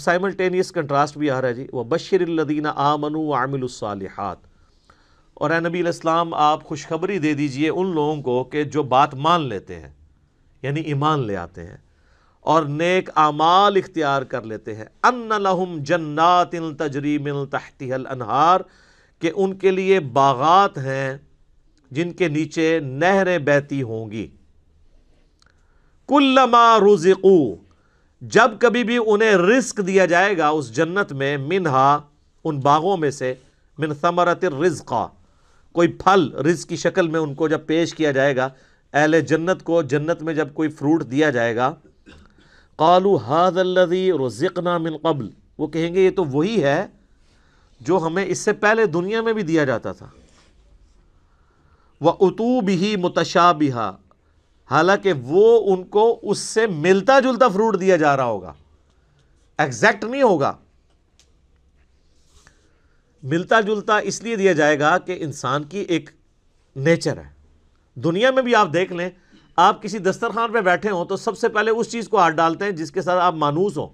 simultaneous contrast भी आ रहा है जी वह बशरदीन आमनु आमिलसालहत और नबी इस्लाम आप खुशखबरी दे दीजिए उन लोगों को कि जो बात मान लेते हैं यानी ईमान ले आते हैं और नेक आमाल इख्तियार कर लेते हैं अन लहम जन्नात इन तजरीम तहतील अनहार के उनके लिए बागात हैं जिनके नीचे नहरें बहती होंगी कुल्लमा रुजू जब कभी भी उन्हें रिस्क दिया जाएगा उस जन्नत में मिनहा उन बागों में से मिन समरत रिजका कोई फल रिज की शक्ल में उनको जब पेश किया जाएगा अहल जन्नत को जन्नत में जब कोई फ्रूट दिया जाएगा कालू हाजल्लि रोज़िकना मिन कबल वो कहेंगे ये तो वही है जो हमें इससे पहले दुनिया में भी दिया जाता था व उतूब ही मुतशाबिहा हालांकि वो उनको उससे मिलता जुलता फ्रूट दिया जा रहा होगा एग्जैक्ट नहीं होगा मिलता जुलता इसलिए दिया जाएगा कि इंसान की एक नेचर है दुनिया में भी आप देख लें आप किसी दस्तरखान पे बैठे हों तो सबसे पहले उस चीज़ को हाथ डालते हैं जिसके साथ आप मानूस हो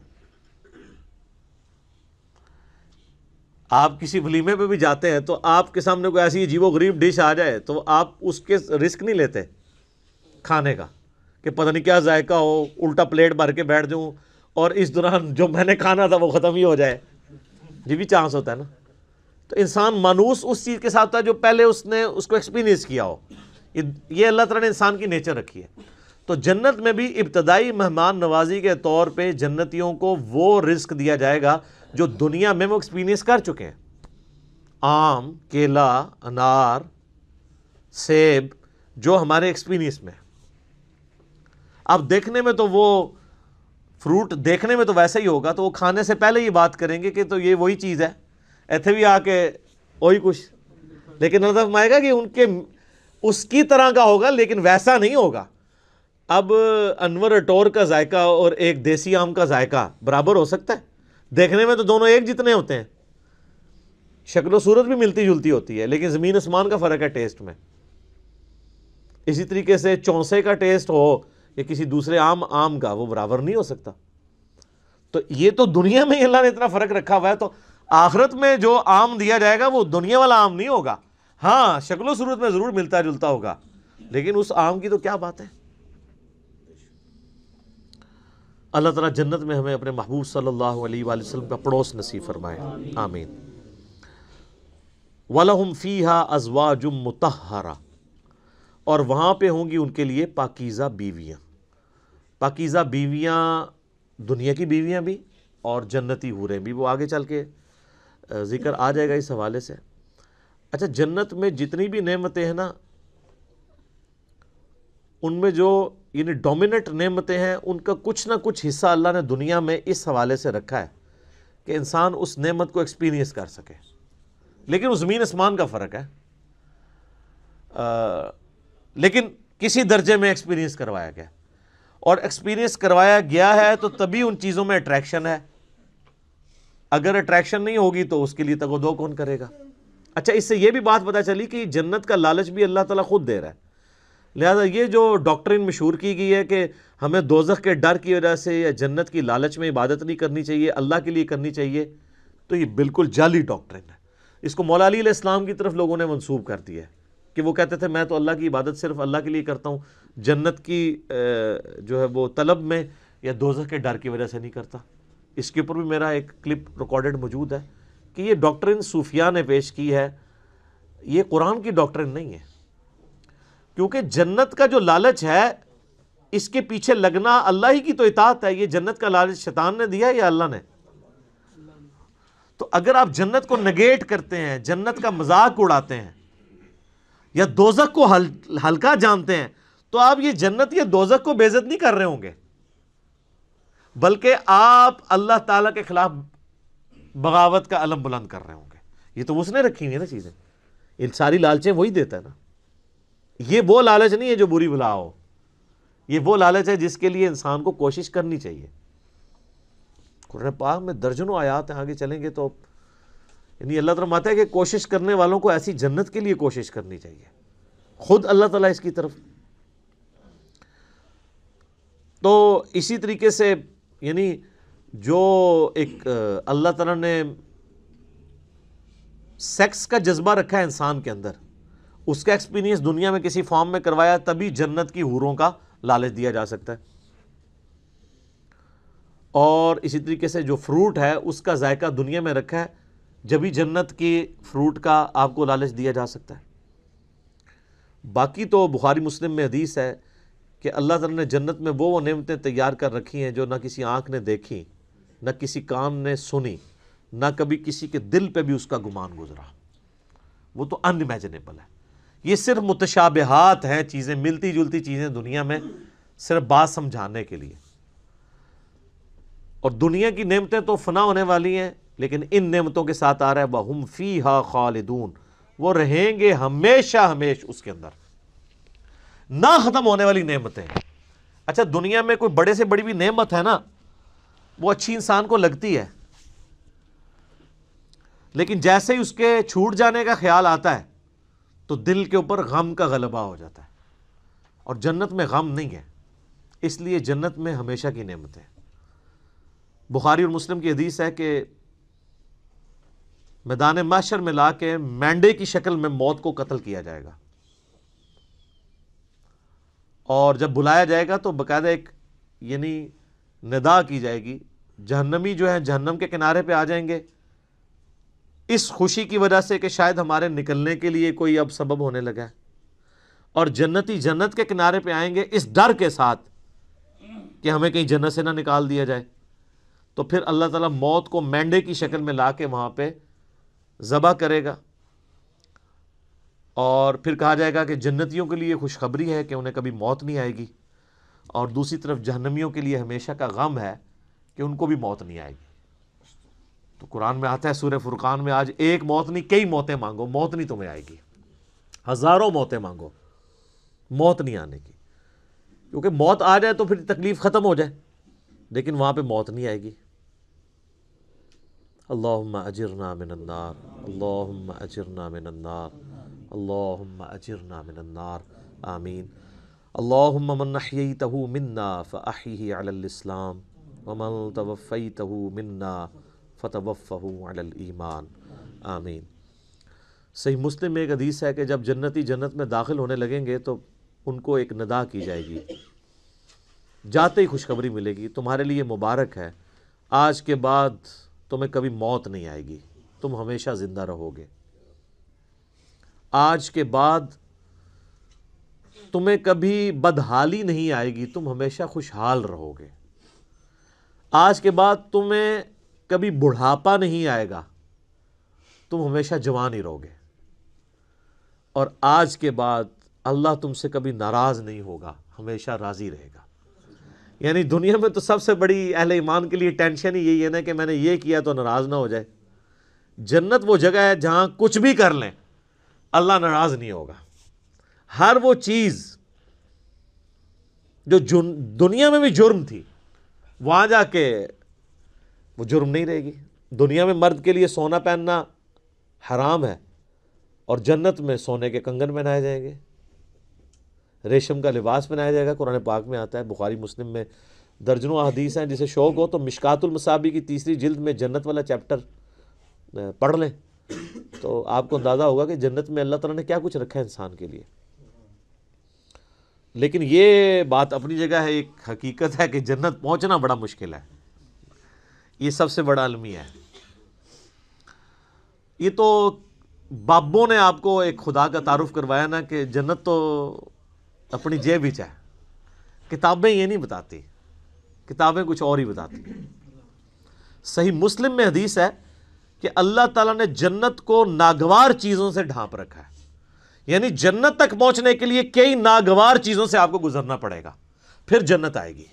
आप किसी वलीमे पे भी जाते हैं तो आपके सामने कोई ऐसी जीवो गरीब डिश आ जाए तो आप उसके रिस्क नहीं लेते खाने का कि पता नहीं क्या जायका हो उल्टा प्लेट भर के बैठ जाऊँ और इस दौरान जो मैंने खाना था वो ख़त्म ही हो जाए ये भी चांस होता है ना तो इंसान मानूस उस चीज़ के साथ था जो पहले उसने उसको एक्सपीरियंस किया हो ये ये अल्लाह तला ने इंसान की नेचर रखी है तो जन्नत में भी इब्तदाई मेहमान नवाजी के तौर पे जन्नतियों को वो रिस्क दिया जाएगा जो दुनिया में वो एक्सपीरियंस कर चुके हैं आम केला अनार सेब जो हमारे एक्सपीरियंस में है अब देखने में तो वो फ्रूट देखने में तो वैसे ही होगा तो वो खाने से पहले ही बात करेंगे कि तो ये वही चीज़ है ऐसे भी आके वही कुछ लेकिन अल्लाह मतलब फरमाएगा कि उनके उसकी तरह का होगा लेकिन वैसा नहीं होगा अब अनवर अटोर का जायका और एक देसी आम का जायका बराबर हो सकता है देखने में तो दोनों एक जितने होते हैं शक्ल सूरत भी मिलती जुलती होती है लेकिन ज़मीन आसमान का फ़र्क है टेस्ट में इसी तरीके से चौंसे का टेस्ट हो या किसी दूसरे आम आम का वो बराबर नहीं हो सकता तो ये तो दुनिया में अल्लाह ने इतना फ़र्क रखा हुआ है तो आखिरत में जो आम दिया जाएगा वो दुनिया वाला आम नहीं होगा हाँ शक्लो सूरत में ज़रूर मिलता जुलता होगा लेकिन उस आम की तो क्या बात है अल्लाह तला जन्नत में हमें अपने महबूब सल्लल्लाहु अलैहि वसल्लम का पड़ोस नसीब फरमाए आमीन वलहम अजवा जुम मतहरा और वहां पर होंगी उनके लिए पाकिज़ा बीवियां पाकिज़ा बीवियाँ दुनिया की बीवियाँ भी और जन्नती हूरें भी वो आगे चल के ज़िक्र आ जाएगा इस हवाले से अच्छा जन्नत में जितनी भी नमतें हैं ना उनमें जो यानी डोमिनेट नमतें हैं उनका कुछ ना कुछ हिस्सा अल्लाह ने दुनिया में इस हवाले से रखा है कि इंसान उस नमत को एक्सपीरियंस कर सके लेकिन उस ज़मीन आसमान का फ़र्क है आ, लेकिन किसी दर्जे में एक्सपीरियंस करवाया गया और एक्सपीरियंस करवाया गया है तो तभी उन चीज़ों में अट्रैक्शन है अगर अट्रैक्शन नहीं होगी तो उसके लिए तगोदो कौन करेगा अच्छा इससे यह भी बात पता चली कि जन्नत का लालच भी अल्लाह ताला खुद दे रहा है लिहाजा ये जो डॉक्टरिन मशहूर की गई है कि हमें दोजख के डर की वजह से या जन्नत की लालच में इबादत नहीं करनी चाहिए अल्लाह के लिए करनी चाहिए तो ये बिल्कुल जाली डॉक्टरिन है इसको मौला इस्लाम की तरफ लोगों ने मनसूब कर दिया है कि वो कहते थे मैं तो अल्लाह की इबादत सिर्फ अल्लाह के लिए करता हूँ जन्नत की जो है वो तलब में या दोजह के डर की वजह से नहीं करता इसके ऊपर भी मेरा एक क्लिप रिकॉर्डेड मौजूद है कि ये डॉक्टरिन सूफिया ने पेश की है ये कुरान की डॉक्टरिन नहीं है क्योंकि जन्नत का जो लालच है इसके पीछे लगना अल्लाह ही की तो इतात है ये जन्नत का लालच शैतान ने दिया या अल्लाह ने तो अगर आप जन्नत को नगेट करते हैं जन्नत का मजाक उड़ाते हैं या दोजक को हल हल्का जानते हैं तो आप ये जन्नत या दोजक को बेजत नहीं कर रहे होंगे बल्कि आप अल्लाह ताला के खिलाफ बगावत का अलम बुलंद कर रहे होंगे ये तो उसने रखी हुई है ना चीज़ें इन सारी लालचें वही देता है ना ये वो लालच नहीं है जो बुरी बुलाओ ये वो लालच है जिसके लिए इंसान को कोशिश करनी चाहिए कुरान पाक में दर्जनों आयात हैं आगे चलेंगे तो यानी अल्लाह ताला माता है कि कोशिश करने वालों को ऐसी जन्नत के लिए कोशिश करनी चाहिए खुद अल्लाह ताला इसकी तरफ तो इसी तरीके से यानी जो एक अल्लाह ताला ने सेक्स का जज्बा रखा है इंसान के अंदर उसका एक्सपीरियंस दुनिया में किसी फॉर्म में करवाया तभी जन्नत की हूरों का लालच दिया जा सकता है और इसी तरीके से जो फ्रूट है उसका जायका दुनिया में रखा है जब जन्नत के फ्रूट का आपको लालच दिया जा सकता है बाकी तो बुखारी मुस्लिम में हदीस है कि अल्लाह ताला ने जन्नत में वो वो नेमतें तैयार कर रखी हैं जो ना किसी आँख ने देखी ना किसी काम ने सुनी ना कभी किसी के दिल पे भी उसका गुमान गुजरा वो तो अनइमेजिनेबल है ये सिर्फ मुतशाबहत हैं चीज़ें मिलती जुलती चीज़ें दुनिया में सिर्फ बात समझाने के लिए और दुनिया की नेमतें तो फना होने वाली हैं लेकिन इन नेमतों के साथ आ रहा है बहुम फ़ी हा खालिदून वो रहेंगे हमेशा हमेश उसके अंदर ना ख़त्म होने वाली नेमतें अच्छा दुनिया में कोई बड़े से बड़ी भी नेमत है ना वो अच्छी इंसान को लगती है लेकिन जैसे ही उसके छूट जाने का ख्याल आता है तो दिल के ऊपर गम का गलबा हो जाता है और जन्नत में गम नहीं है इसलिए जन्नत में हमेशा की नेमत है बुखारी और मुस्लिम की हदीस है कि मैदान माशर में ला के मैंडे की शक्ल में मौत को कत्ल किया जाएगा और जब बुलाया जाएगा तो बाकायदा एक यानी निदा की जाएगी जहन्नमी जो है जहन्नम के किनारे पे आ जाएंगे इस खुशी की वजह से कि शायद हमारे निकलने के लिए कोई अब सबब होने लगा है और जन्नती जन्नत के किनारे पे आएंगे इस डर के साथ कि हमें कहीं जन्नत से ना निकाल दिया जाए तो फिर अल्लाह ताला मौत को मेंढे की शक्ल में ला के वहाँ पर जबह करेगा और फिर कहा जाएगा कि जन्नतियों के लिए खुशखबरी है कि उन्हें कभी मौत नहीं आएगी और दूसरी तरफ जहनमियों के लिए हमेशा का गम है कि उनको भी मौत नहीं आएगी तो कुरान में आता है सूर्य फुरकान में आज एक मौत नहीं कई मौतें मांगो मौत नहीं तुम्हें आएगी हज़ारों मौतें मांगो मौत नहीं आने की क्योंकि मौत आ जाए तो फिर तकलीफ़ ख़त्म हो जाए लेकिन वहाँ पर मौत नहीं आएगी अल्लाहुम्मा अजरना मिनन्नार अल्लाहुम्मा अजरना मिनन्नार अल्लाहुम्मा अजरना मिनन्नार आमीन अल्लाहुम्मा मन अहयैतहु मिन्ना फ़अहयिहि अलल इस्लाम वमन तवफ़ैतहु मिन्ना फ़तवफ़हु अलल ईमान आमीन सही मुस्लिम में एक हदीस है कि जब जन्नती जन्नत में दाखिल होने लगेंगे तो उनको एक नदा की जाएगी जाते ही खुशखबरी मिलेगी तुम्हारे लिए मुबारक है आज के बाद तुम्हें कभी मौत नहीं आएगी तुम हमेशा जिंदा रहोगे आज के बाद तुम्हें कभी बदहाली नहीं आएगी तुम हमेशा खुशहाल रहोगे आज के बाद तुम्हें कभी बुढ़ापा नहीं आएगा तुम हमेशा जवान ही रहोगे और आज के बाद अल्लाह तुमसे कभी नाराज़ नहीं होगा हमेशा राज़ी रहेगा यानी दुनिया में तो सबसे बड़ी अहल ईमान के लिए टेंशन ही यही है ना कि मैंने ये किया तो नाराज़ ना हो जाए जन्नत वो जगह है जहाँ कुछ भी कर लें अल्लाह नाराज़ नहीं होगा हर वो चीज़ जो दुनिया में भी जुर्म थी वहाँ जाके वो जुर्म नहीं रहेगी दुनिया में मर्द के लिए सोना पहनना हराम है और जन्नत में सोने के कंगन बनाए जाएंगे रेशम का लिबास बनाया जाएगा कुरान पाक में आता है बुखारी मुस्लिम में दर्जनों हदीस हैं जिसे शौक हो तो मसाबी की तीसरी जिल्द में जन्नत वाला चैप्टर पढ़ लें तो आपको अंदाज़ा होगा कि जन्नत में अल्लाह तला ने क्या कुछ रखा है इंसान के लिए लेकिन ये बात अपनी जगह है एक हकीकत है कि जन्नत पहुंचना बड़ा मुश्किल है ये सबसे बड़ा अलमिया है ये तो बाबों ने आपको एक खुदा का तारुफ करवाया ना कि जन्नत तो अपनी जेब भी चाहे किताबें ये नहीं बताती किताबें कुछ और ही बताती सही मुस्लिम में हदीस है कि अल्लाह ताला ने जन्नत को नागवार चीज़ों से ढांप रखा है यानी जन्नत तक पहुंचने के लिए कई नागवार चीज़ों से आपको गुजरना पड़ेगा फिर जन्नत आएगी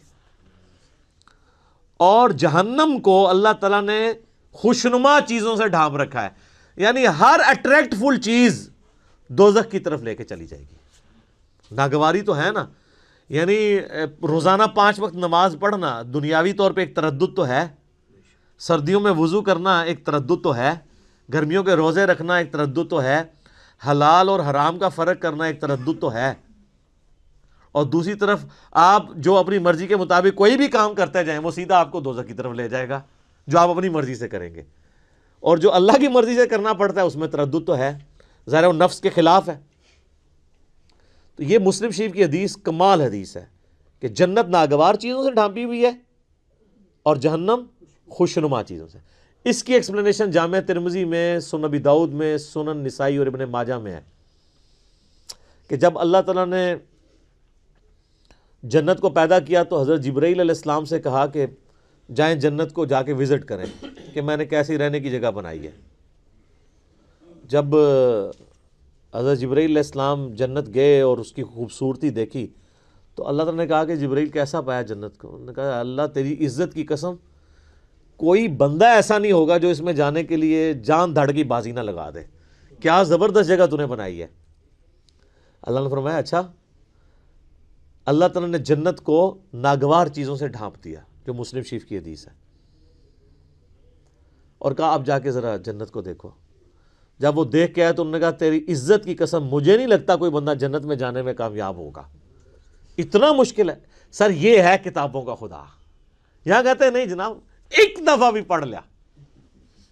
और जहन्नम को अल्लाह तला ने खुशनुमा चीज़ों से ढांप रखा है यानी हर अट्रैक्टफुल चीज़ दोजख की तरफ लेके चली जाएगी नागवारी तो है ना यानी रोज़ाना पाँच वक्त नमाज पढ़ना दुनियावी तौर पे एक तरद तो है सर्दियों में वज़ू करना एक तरद तो है गर्मियों के रोज़े रखना एक तरद तो है हलाल और हराम का फ़र्क करना एक तरद तो है और दूसरी तरफ आप जो अपनी मर्ज़ी के मुताबिक कोई भी काम करते जाएं वो सीधा आपको दोजा की तरफ ले जाएगा जो आप अपनी मर्ज़ी से करेंगे और जो अल्लाह की मर्ज़ी से करना पड़ता है उसमें तरद तो है ज़ाहिर नफ्स के ख़िलाफ़ है तो ये मुस्लिम शरीफ की हदीस कमाल हदीस है कि जन्नत नागवार चीज़ों से ढांपी हुई है और जहन्नम खुशनुमा चीज़ों से इसकी एक्सप्लेनेशन जाम तिरमजी में सुनबी दाऊद में सुनन नसाई और इबन माजा में है कि जब अल्लाह ताला ने जन्नत को पैदा किया तो हज़रत जब्राईलाम से कहा कि जाएं जन्नत को जाके विज़िट करें कि मैंने कैसी रहने की जगह बनाई है जब हज़रत जब्रील जन्नत गए और उसकी खूबसूरती देखी तो अल्लाह तला ने कहा कि जब्रील कैसा पाया जन्नत को उन्होंने कहा अल्लाह तेरी इज़्ज़त की कसम कोई बंदा ऐसा नहीं होगा जो इसमें जाने के लिए जान धड़ की बाजी ना लगा दे क्या ज़बरदस्त जगह तूने बनाई है अल्लाह ने फरमाया अच्छा अल्लाह तला ने जन्नत को नागवार चीज़ों से ढांप दिया जो मुस्लिम शीफ की हदीस है और कहा आप जाके ज़रा जन्नत को देखो जब वो देख के आया तो उन्होंने कहा तेरी इज्जत की कसम मुझे नहीं लगता कोई बंदा जन्नत में जाने में कामयाब होगा इतना मुश्किल है सर ये है किताबों का खुदा यहां कहते हैं नहीं जनाब एक दफ़ा भी पढ़ लिया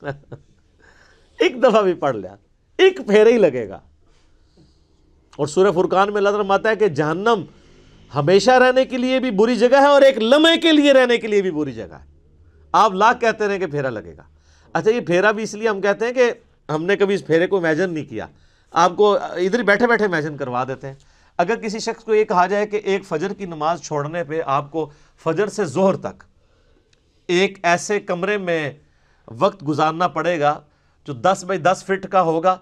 एक दफ़ा भी पढ़ लिया एक फेरे ही लगेगा और सूर्य फुरकान में अल्लाह माता है कि जहन्नम हमेशा रहने के लिए भी बुरी जगह है और एक लम्हे के लिए रहने के लिए भी बुरी जगह है आप लाख कहते रहे कि फेरा लगेगा अच्छा ये फेरा भी इसलिए हम कहते हैं कि हमने कभी इस फेरे को इमेजन नहीं किया आपको इधर बैठे बैठे इमेजन करवा देते हैं अगर किसी शख्स को ये कहा जाए कि एक फजर की नमाज छोड़ने पे आपको फजर से जोहर तक एक ऐसे कमरे में वक्त गुजारना पड़ेगा जो दस बाई दस फिट का होगा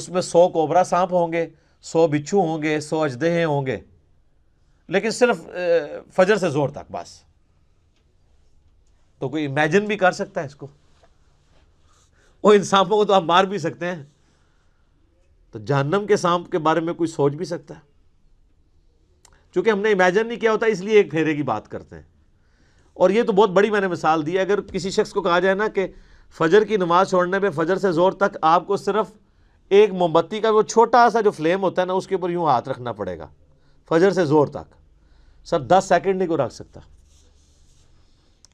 उसमें सौ कोबरा सांप होंगे सौ बिच्छू होंगे सौ अजदेहे होंगे लेकिन सिर्फ फजर से जोर तक बस तो कोई इमेजिन भी कर सकता है इसको और इन सांपों को तो आप मार भी सकते हैं तो जहन्नम के सांप के बारे में कोई सोच भी सकता है चूंकि हमने इमेजन नहीं किया होता इसलिए एक फेरे की बात करते हैं और ये तो बहुत बड़ी मैंने मिसाल दी है अगर किसी शख्स को कहा जाए ना कि फजर की नमाज छोड़ने पे फजर से ज़ोर तक आपको सिर्फ एक मोमबत्ती का वो छोटा सा जो फ्लेम होता है ना उसके ऊपर यूं हाथ रखना पड़ेगा फजर से ज़ोर तक सर दस सेकेंड नहीं को रख सकता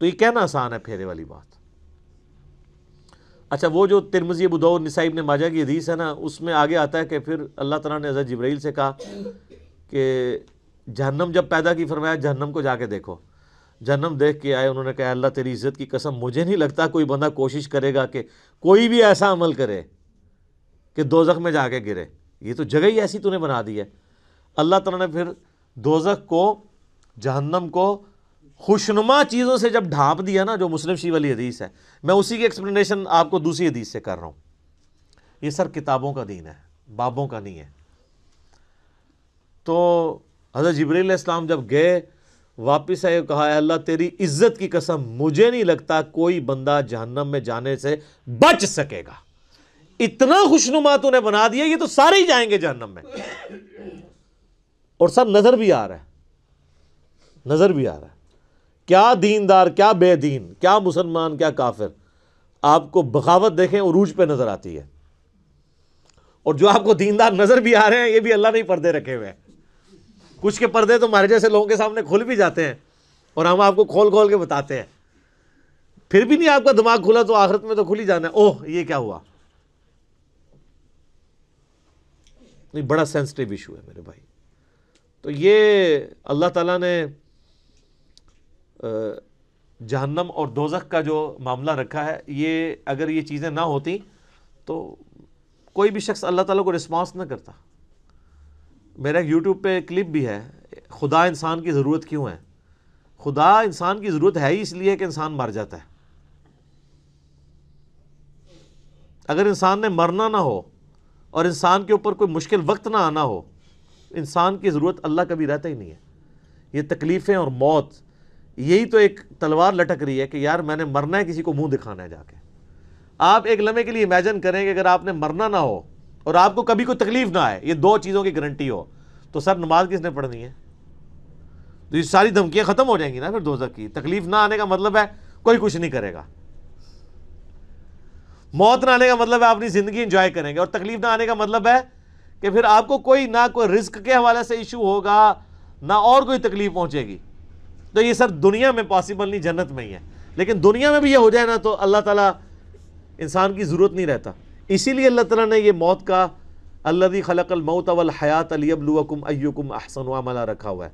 तो ये कहना आसान है फेरे वाली बात अच्छा वो जो तिरमजी बुदौर निसाइब ने माजा की हदीस है ना उसमें आगे आता है कि फिर अल्लाह तला ने हज़रत जबरील से कहा कि जहन्नम जब पैदा की फरमाया जहन्नम को जाके देखो जहनम देख के आए उन्होंने कहा अल्लाह तेरी इज़्ज़त की कसम मुझे नहीं लगता कोई बंदा कोशिश करेगा कि कोई भी ऐसा अमल करे कि दोजख में जाके गिरे ये तो जगह ही ऐसी तूने बना दी है अल्लाह तला ने फिर दोजख को जहन्नम को खुशनुमा चीज़ों से जब ढांप दिया ना जो मुस्लिम शी वाली हदीस है मैं उसी की एक्सप्लेनेशन आपको दूसरी हदीस से कर रहा हूँ ये सर किताबों का दीन है बाबों का नहीं है तो हज़रत जबरी इस्लाम जब गए वापस आए कहा अल्लाह तेरी इज्जत की कसम मुझे नहीं लगता कोई बंदा जहन्नम में जाने से बच सकेगा इतना खुशनुमा तूने बना दिया ये तो सारे ही जाएंगे जहन्नम में और सर नज़र भी आ रहा है नज़र भी आ रहा है क्या दीनदार क्या बेदीन क्या मुसलमान क्या काफिर आपको बगावत देखें उरूज पे नज़र आती है और जो आपको दीनदार नज़र भी आ रहे हैं ये भी अल्लाह ने ही पर्दे रखे हुए हैं कुछ के पर्दे तो हमारे जैसे लोगों के सामने खुल भी जाते हैं और हम आपको खोल खोल के बताते हैं फिर भी नहीं आपका दिमाग खुला तो आखिरत में तो खुल ही जाना है ओह ये क्या हुआ नहीं बड़ा सेंसिटिव इशू है मेरे भाई तो ये अल्लाह ताला ने जहन्नम और दोजख का जो मामला रखा है ये अगर ये चीज़ें ना होती तो कोई भी शख्स अल्लाह ताला को रिस्पॉन्स ना करता मेरा एक यूट्यूब पर क्लिप भी है खुदा इंसान की ज़रूरत क्यों है खुदा इंसान की ज़रूरत है ही इसलिए कि इंसान मर जाता है अगर इंसान ने मरना ना हो और इंसान के ऊपर कोई मुश्किल वक्त ना आना हो इंसान की ज़रूरत अल्लाह कभी रहता ही नहीं है ये तकलीफ़ें और मौत यही तो एक तलवार लटक रही है कि यार मैंने मरना है किसी को मुंह दिखाना है जाके आप एक लम्हे के लिए इमेजिन करें कि अगर आपने मरना ना हो और आपको कभी कोई तकलीफ ना आए ये दो चीज़ों की गारंटी हो तो सर नमाज किसने पढ़नी है तो ये सारी धमकियां ख़त्म हो जाएंगी ना फिर दोजक की तकलीफ ना आने का मतलब है कोई कुछ नहीं करेगा मौत ना आने का मतलब है अपनी ज़िंदगी इंजॉय करेंगे और तकलीफ ना आने का मतलब है कि फिर आपको कोई ना कोई रिस्क के हवाले से इशू होगा ना और कोई तकलीफ पहुंचेगी तो ये सर दुनिया में पॉसिबल नहीं जन्नत में ही है लेकिन दुनिया में भी ये हो जाए ना तो अल्लाह ताला इंसान की ज़रूरत नहीं रहता इसीलिए अल्लाह ताला ने ये मौत का अल्लादी खलकल मौत अवल हयात अलीबलुकुम अयुकुम अहसन वामला रखा हुआ है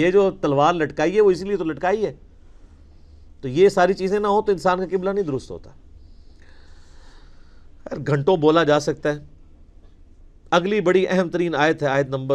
ये जो तलवार लटकाई है वो इसीलिए तो लटकाई है तो ये सारी चीज़ें ना हो तो इंसान का किबला नहीं दुरुस्त होता घंटों बोला जा सकता है अगली बड़ी अहम तरीन आयत है आयत नंबर